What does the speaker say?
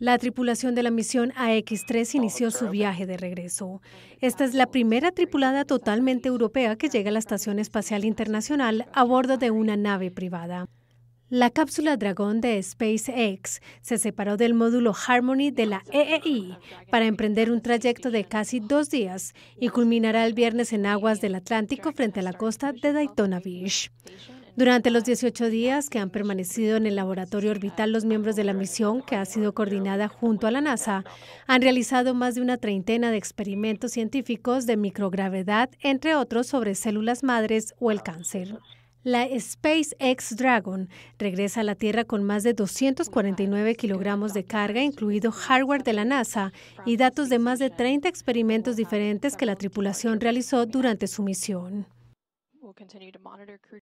La tripulación de la misión AX-3 inició su viaje de regreso. Esta es la primera tripulada totalmente europea que llega a la Estación Espacial Internacional a bordo de una nave privada. La cápsula Dragón de SpaceX se separó del módulo Harmony de la EEI para emprender un trayecto de casi dos días y culminará el viernes en aguas del Atlántico frente a la costa de Daytona Beach. Durante los 18 días que han permanecido en el laboratorio orbital, los miembros de la misión, que ha sido coordinada junto a la NASA, han realizado más de una treintena de experimentos científicos de microgravedad, entre otros sobre células madres o el cáncer. La SpaceX Dragon regresa a la Tierra con más de 249 kilogramos de carga, incluido hardware de la NASA y datos de más de 30 experimentos diferentes que la tripulación realizó durante su misión.